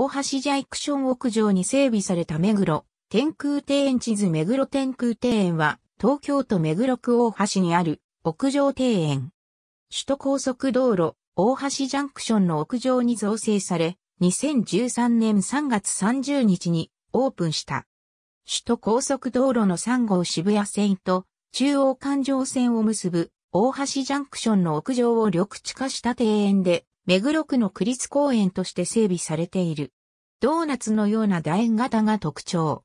大橋ジャイクション屋上に整備された目黒、天空庭園地図目黒天空庭園は、東京都目黒区大橋にある屋上庭園。首都高速道路、大橋ジャンクションの屋上に造成され、2013年3月30日にオープンした。首都高速道路の3号渋谷線と中央環状線を結ぶ大橋ジャンクションの屋上を緑地化した庭園で目黒区の区立公園として整備されている。ドーナツのような楕円型が特徴。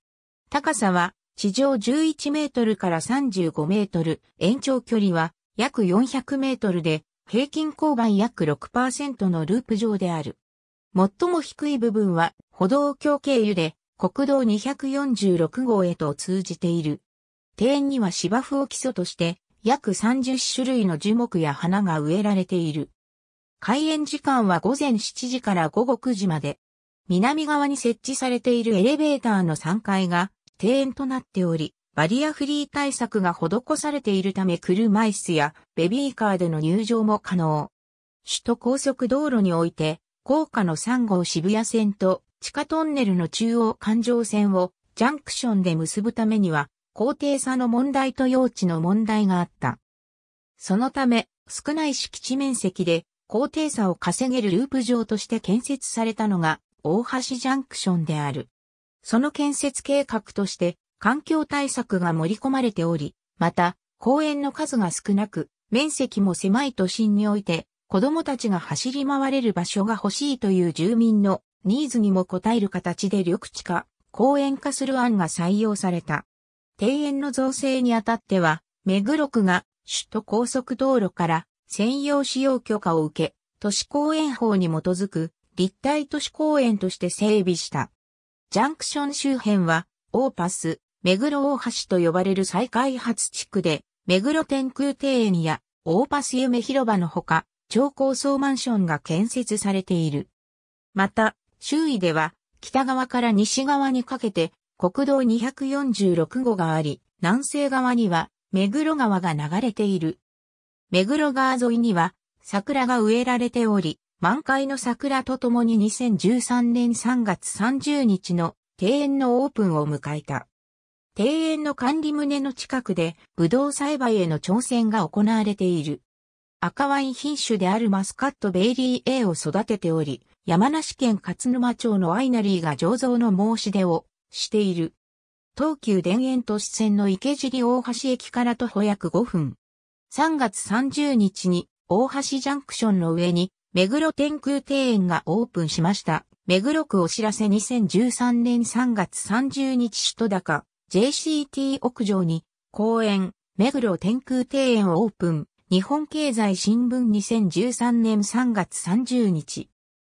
高さは地上11メートルから35メートル、延長距離は約400メートルで、平均勾配約6%のループ上である。最も低い部分は歩道橋経由で国道246号へと通じている。庭園には芝生を基礎として約30種類の樹木や花が植えられている。開園時間は午前7時から午後9時まで。南側に設置されているエレベーターの3階が庭園となっており、バリアフリー対策が施されているため車椅子やベビーカーでの入場も可能。首都高速道路において、高架の3号渋谷線と地下トンネルの中央環状線をジャンクションで結ぶためには、高低差の問題と用地の問題があった。そのため、少ない敷地面積で高低差を稼げるループ場として建設されたのが、大橋ジャンクションである。その建設計画として、環境対策が盛り込まれており、また、公園の数が少なく、面積も狭い都心において、子供たちが走り回れる場所が欲しいという住民のニーズにも応える形で緑地化、公園化する案が採用された。庭園の造成にあたっては、目黒区が首都高速道路から専用使用許可を受け、都市公園法に基づく立体都市公園として整備した。ジャンクション周辺は、オーパス、目黒大橋と呼ばれる再開発地区で、目黒天空庭園やオーパス夢広場のほか、超高層マンションが建設されている。また、周囲では、北側から西側にかけて、国道246号があり、南西側には、目黒川が流れている。目黒川沿いには桜が植えられており、満開の桜とともに2013年3月30日の庭園のオープンを迎えた。庭園の管理棟の近くで、ブドウ栽培への挑戦が行われている。赤ワイン品種であるマスカットベイリー A を育てており、山梨県勝沼町のワイナリーが醸造の申し出をしている。東急田園都市線の池尻大橋駅から徒歩約5分、3月30日に大橋ジャンクションの上に目黒天空庭園がオープンしました。目黒区お知らせ2013年3月30日首都高 JCT 屋上に公園目黒天空庭園をオープン。日本経済新聞2013年3月30日。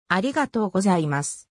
ありがとうございます。